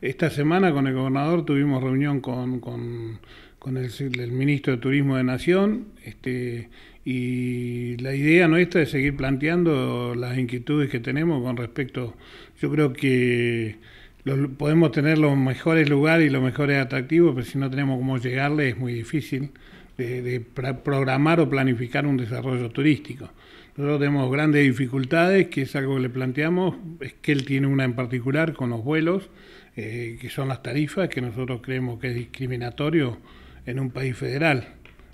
Esta semana con el gobernador tuvimos reunión con, con, el, ministro de Turismo de Nación este, y la idea nuestra es seguir planteando las inquietudes que tenemos con respecto, yo creo que podemos tener los mejores lugares y los mejores atractivos, pero si no tenemos cómo llegarle es muy difícil de, programar o planificar un desarrollo turístico. Nosotros tenemos grandes dificultades, que es algo que le planteamos, es que él tiene una en particular con los vuelos, eh, que son las tarifas, que nosotros creemos que es discriminatorio en un país federal.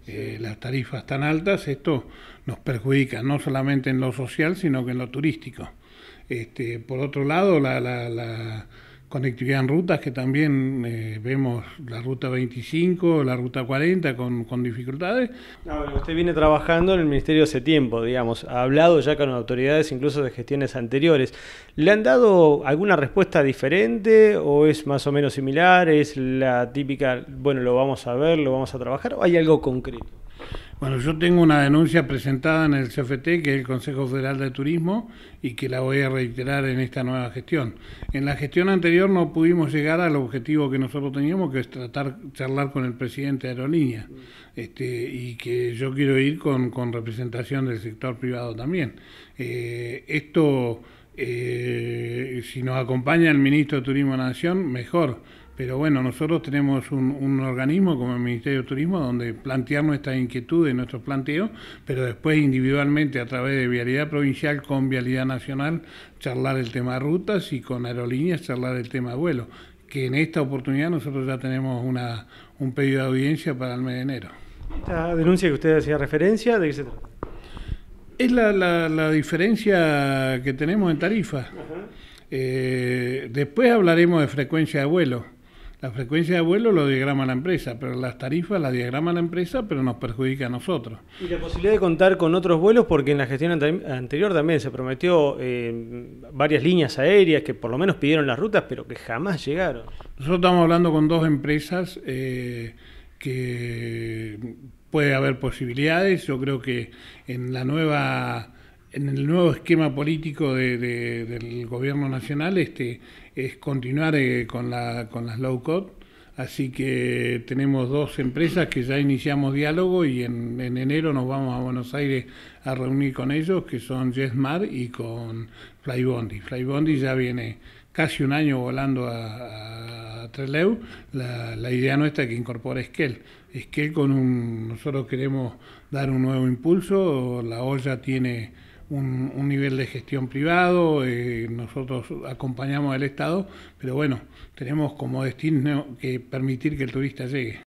Eh, las tarifas tan altas, esto nos perjudica no solamente en lo social, sino que en lo turístico. Este, por otro lado, la conectividad en rutas, que también eh, vemos la ruta 25, la ruta 40 con, dificultades. usted viene trabajando en el Ministerio hace tiempo, digamos, ha hablado ya con autoridades incluso de gestiones anteriores. ¿Le han dado alguna respuesta diferente o es más o menos similar? ¿Es la típica, bueno, lo vamos a ver, lo vamos a trabajar o hay algo concreto? Bueno, yo tengo una denuncia presentada en el CFT, que es el Consejo Federal de Turismo, y que la voy a reiterar en esta nueva gestión. En la gestión anterior no pudimos llegar al objetivo que nosotros teníamos, que es tratar, charlar con el presidente de Aerolínea, este, y que yo quiero ir con, representación del sector privado también. Eh, esto, eh, si nos acompaña el ministro de Turismo de Nación, mejor pero bueno, nosotros tenemos un, organismo como el Ministerio de Turismo donde plantear nuestras inquietudes, nuestros planteos, pero después individualmente a través de Vialidad Provincial con Vialidad Nacional charlar el tema rutas y con aerolíneas charlar el tema de vuelo, que en esta oportunidad nosotros ya tenemos una, un pedido de audiencia para el mes de enero. Esta denuncia que usted hacía referencia, ¿de Es la, diferencia que tenemos en tarifa. Eh, después hablaremos de frecuencia de vuelo la frecuencia de vuelo lo diagrama la empresa, pero las tarifas las diagrama la empresa, pero nos perjudica a nosotros. Y la posibilidad de contar con otros vuelos, porque en la gestión anterior también se prometió eh, varias líneas aéreas que por lo menos pidieron las rutas, pero que jamás llegaron. Nosotros estamos hablando con dos empresas eh, que puede haber posibilidades. Yo creo que en la nueva en el nuevo esquema político del gobierno nacional este, es continuar eh, con, con las low cost. Así que tenemos dos empresas que ya iniciamos diálogo y en, enero nos vamos a Buenos Aires a reunir con ellos, que son Jetmar y con Flybondi. Flybondi ya viene casi un año volando a, a Treleu. La, idea nuestra es que incorpore Esquel. Esquel con un... Nosotros queremos dar un nuevo impulso, la olla tiene un, nivel de gestión privado, eh, nosotros acompañamos al Estado, pero bueno, tenemos como destino que permitir que el turista llegue.